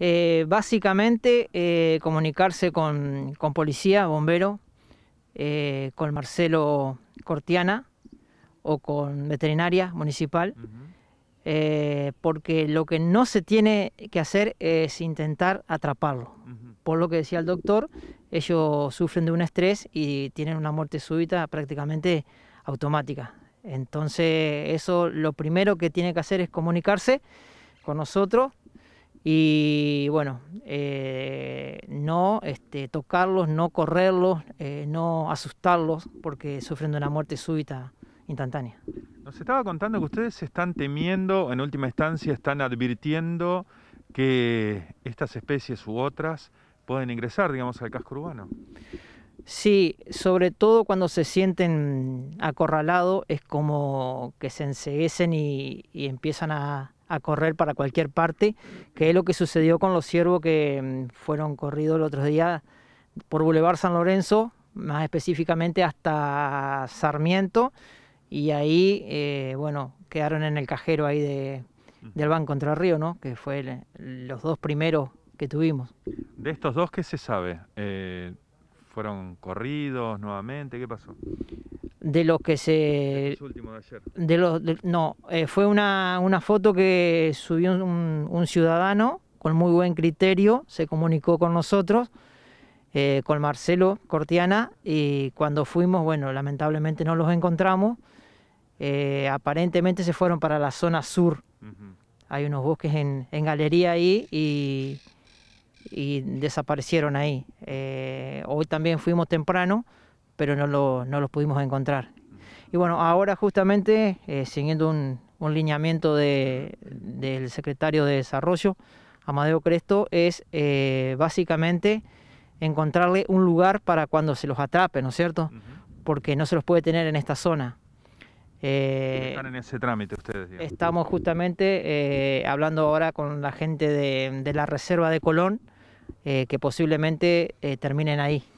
Eh, básicamente, eh, comunicarse con, policía, bombero, eh, con Marcelo Cortiana o con veterinaria municipal, porque lo que no se tiene que hacer es intentar atraparlo. Por lo que decía el doctor, ellos sufren de un estrés y tienen una muerte súbita prácticamente automática. Entonces, eso lo primero que tiene que hacer es comunicarse con nosotros y bueno, eh, no este, tocarlos, no correrlos, eh, no asustarlos, porque sufren de una muerte súbita instantánea. Nos estaba contando que ustedes están temiendo, en última instancia, están advirtiendo que estas especies u otras pueden ingresar, digamos, al casco urbano. Sí, sobre todo cuando se sienten acorralados, es como que se enseguecen y empiezan a, a correr para cualquier parte, que es lo que sucedió con los ciervos que mm, fueron corridos el otro día por Boulevard San Lorenzo, más específicamente hasta Sarmiento, y ahí, eh, bueno, quedaron en el cajero ahí de, del Banco el Río, ¿no? Que fue los dos primeros que tuvimos. De estos dos, ¿qué se sabe? Eh, ¿Fueron corridos nuevamente? ¿Qué pasó? de lo que se... Este de no, eh, fue una, foto que subió un, ciudadano con muy buen criterio, se comunicó con nosotros, eh, con Marcelo Cortiana, y cuando fuimos, bueno, lamentablemente no los encontramos. Eh, aparentemente se fueron para la zona sur. Hay unos bosques en, galería ahí y, y desaparecieron ahí. hoy también fuimos temprano pero no, lo, no los pudimos encontrar. Y bueno, ahora justamente, eh, siguiendo un, lineamiento de, del secretario de Desarrollo, Amadeo Cresto, es eh, básicamente encontrarle un lugar para cuando se los atrape, ¿no es cierto? Porque no se los puede tener en esta zona. Eh, están en ese trámite ustedes. Estamos justamente hablando ahora con la gente de, la Reserva de Colón, que posiblemente terminen ahí.